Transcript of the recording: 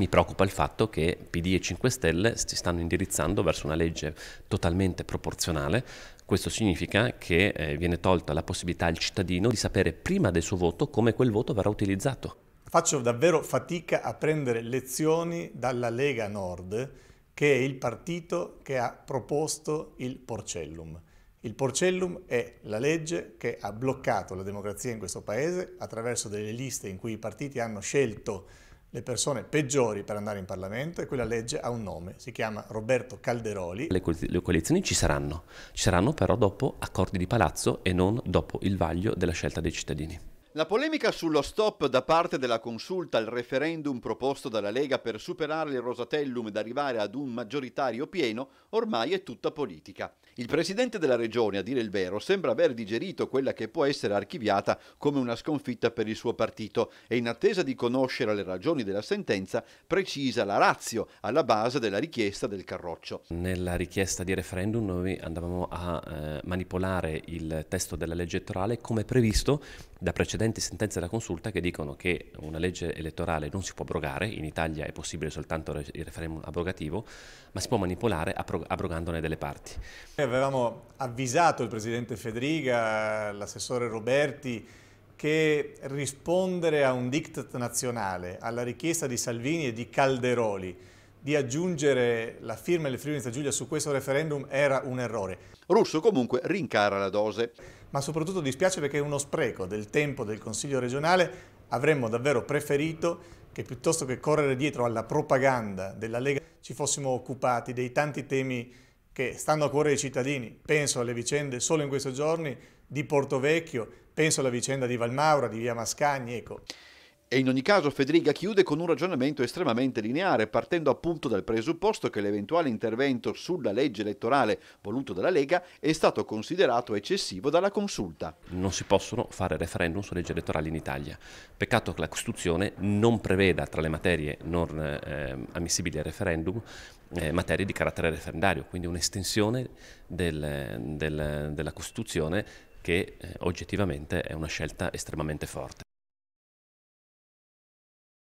mi preoccupa il fatto che PD e 5 Stelle si stanno indirizzando verso una legge totalmente proporzionale. Questo significa che eh, viene tolta la possibilità al cittadino di sapere prima del suo voto come quel voto verrà utilizzato. Faccio davvero fatica a prendere lezioni dalla Lega Nord, che è il partito che ha proposto il Porcellum. Il Porcellum è la legge che ha bloccato la democrazia in questo paese attraverso delle liste in cui i partiti hanno scelto le persone peggiori per andare in Parlamento e quella legge ha un nome, si chiama Roberto Calderoli. Le, co le coalizioni ci saranno, ci saranno però dopo accordi di palazzo e non dopo il vaglio della scelta dei cittadini. La polemica sullo stop da parte della consulta al referendum proposto dalla Lega per superare il Rosatellum ed arrivare ad un maggioritario pieno ormai è tutta politica. Il presidente della regione, a dire il vero, sembra aver digerito quella che può essere archiviata come una sconfitta per il suo partito e in attesa di conoscere le ragioni della sentenza precisa la razio alla base della richiesta del Carroccio. Nella richiesta di referendum noi andavamo a eh, manipolare il testo della legge elettorale come previsto da precedenti sentenze della Consulta che dicono che una legge elettorale non si può abrogare, in Italia è possibile soltanto il referendum abrogativo, ma si può manipolare abrogandone delle parti. Avevamo avvisato il Presidente Federica, l'assessore Roberti, che rispondere a un diktat nazionale, alla richiesta di Salvini e di Calderoli, di aggiungere la firma del Friuli Venezia Giulia su questo referendum era un errore. Russo comunque rincara la dose. Ma soprattutto dispiace perché è uno spreco del tempo del Consiglio regionale. Avremmo davvero preferito che piuttosto che correre dietro alla propaganda della Lega ci fossimo occupati dei tanti temi che stanno a cuore ai cittadini. Penso alle vicende solo in questi giorni di Porto Vecchio, penso alla vicenda di Valmaura, di Via Mascagni, ecco. E in ogni caso Federica chiude con un ragionamento estremamente lineare, partendo appunto dal presupposto che l'eventuale intervento sulla legge elettorale voluto dalla Lega è stato considerato eccessivo dalla consulta. Non si possono fare referendum su leggi elettorali in Italia. Peccato che la Costituzione non preveda tra le materie non eh, ammissibili al referendum eh, materie di carattere referendario, quindi un'estensione del, del, della Costituzione che eh, oggettivamente è una scelta estremamente forte.